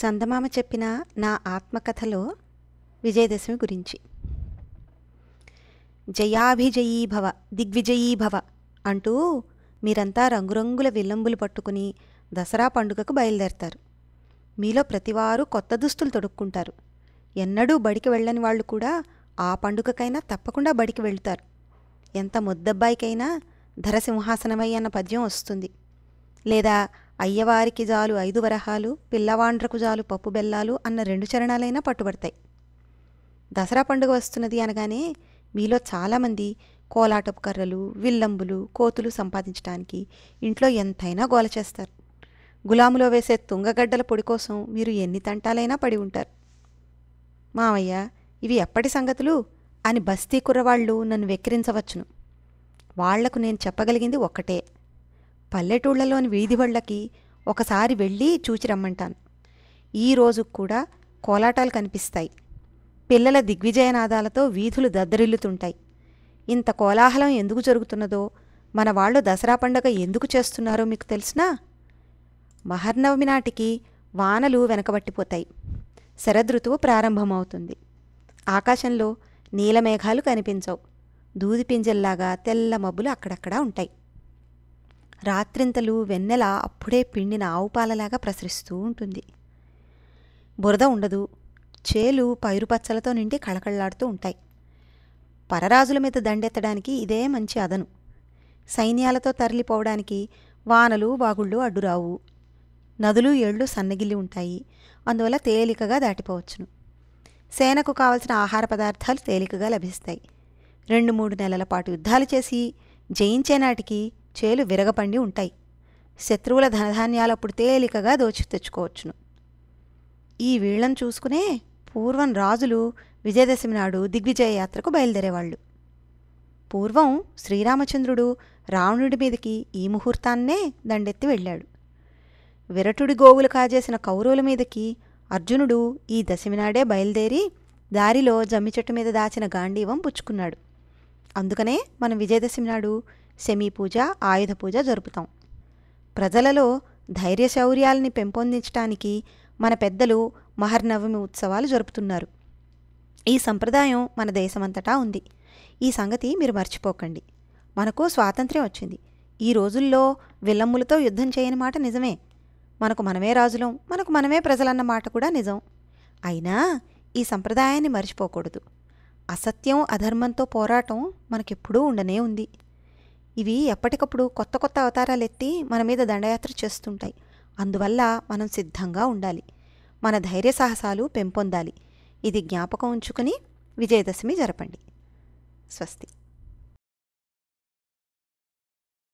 చందమామ చెప్పిన నా ఆత్మకథలో విజయదశమి గురించి జయాభిజయీ భవ దిగ్విజయీ భవ అంటూ మీరంతా రంగురంగుల విల్లంబులు పట్టుకుని దసరా పండుగకు బయలుదేరతారు మీలో ప్రతివారు కొత్త దుస్తులు తొడుక్కుంటారు ఎన్నడూ బడికి వెళ్ళని వాళ్ళు కూడా ఆ పండుగకైనా తప్పకుండా బడికి వెళ్తారు ఎంత ముద్దబ్బాయికైనా ధర సింహాసనమై అన్న పద్యం వస్తుంది లేదా అయ్యవారికి జాలు ఐదు వరహాలు పిల్లవాండ్రకు జాలు పప్పు బెల్లాలు అన్న రెండు చరణాలైనా పట్టుబడతాయి దసరా పండుగ వస్తున్నది అనగానే మీలో చాలామంది కోలాటపు కర్రలు విల్లంబులు కోతులు సంపాదించడానికి ఇంట్లో ఎంతైనా గోల చేస్తారు గులాములో వేసే తుంగగడ్డల పొడి కోసం మీరు ఎన్ని తంటాలైనా పడి ఉంటారు మావయ్య ఇవి ఎప్పటి సంగతులు అని బస్తీ కుర్రవాళ్ళు నన్ను వెక్కిరించవచ్చును వాళ్లకు నేను చెప్పగలిగింది ఒక్కటే పల్లెటూళ్ళలోని వీధి ఒకసారి వెళ్ళి చూచి రమ్మంటాను ఈ కూడా కోలాటాలు కనిపిస్తాయి పిల్లల దిగ్విజయనాదాలతో వీధులు దద్దరిల్లుతుంటాయి ఇంత కోలాహలం ఎందుకు జరుగుతున్నదో మన వాళ్ళు దసరా పండగ ఎందుకు చేస్తున్నారో మీకు తెలిసినా మహర్నవమి నాటికి వానలు వెనకబట్టిపోతాయి శరదృతువు ప్రారంభమవుతుంది ఆకాశంలో నీలమేఘాలు కనిపించవు దూదిపింజల్లాగా తెల్ల మబ్బులు అక్కడక్కడా ఉంటాయి రాత్రింతలు వెన్నెల అప్పుడే పిండిన ఆవుపాలలాగా ప్రసరిస్తూ ఉంటుంది బురద ఉండదు చేలు పైరుపచ్చలతో నిండి కళకళలాడుతూ ఉంటాయి పరరాజుల మీద దండెత్తడానికి ఇదే మంచి అదను సైన్యాలతో తరలిపోవడానికి వానలు బాగుళ్ళు అడ్డురావు నదులు ఏళ్ళు సన్నగిల్లి ఉంటాయి అందువల్ల తేలికగా దాటిపోవచ్చును సేనకు కావలసిన ఆహార పదార్థాలు తేలికగా లభిస్తాయి రెండు మూడు నెలల పాటు యుద్ధాలు చేసి జయించే నాటికి చేలు విరగపండి ఉంటాయి శత్రువుల ధనధాన్యాలప్పుడు తేలికగా దోచి తెచ్చుకోవచ్చును ఈ వీళ్లను చూసుకునే పూర్వం రాజులు విజయదశమి నాడు దిగ్విజయ యాత్రకు బయలుదేరేవాళ్ళు పూర్వం శ్రీరామచంద్రుడు రావణుడి మీదకి ఈ ముహూర్తాన్నే దండెత్తి వెళ్ళాడు విరటుడి గోవులు కాజేసిన కౌరవుల మీదకి అర్జునుడు ఈ దశమి నాడే బయలుదేరి దారిలో జమ్మి చెట్టు మీద దాచిన గాంధీవం పుచ్చుకున్నాడు అందుకనే మనం విజయదశమి నాడు శమీ పూజ ఆయుధ పూజ జరుపుతాం ప్రజలలో ధైర్య శౌర్యాలని పెంపొందించడానికి మన పెద్దలు మహర్నవమి ఉత్సవాలు జరుపుతున్నారు ఈ సంప్రదాయం మన దేశమంతటా ఉంది ఈ సంగతి మీరు మర్చిపోకండి మనకు స్వాతంత్ర్యం వచ్చింది ఈ రోజుల్లో విల్లమ్ములతో యుద్ధం చేయని మాట నిజమే మనకు మనమే రాజులం మనకు మనమే ప్రజలన్న మాట కూడా నిజం అయినా ఈ సంప్రదాయాన్ని మర్చిపోకూడదు అసత్యం అధర్మంతో పోరాటం మనకెప్పుడూ ఉండనే ఉంది ఇవి ఎప్పటికప్పుడు కొత్త కొత్త అవతారాలు ఎత్తి మన మీద దండయాత్ర చేస్తుంటాయి అందువల్ల మనం సిద్ధంగా ఉండాలి మన ధైర్య సాహసాలు పెంపొందాలి ఇది జ్ఞాపకం ఉంచుకుని విజయదశమి జరపండి స్వస్తి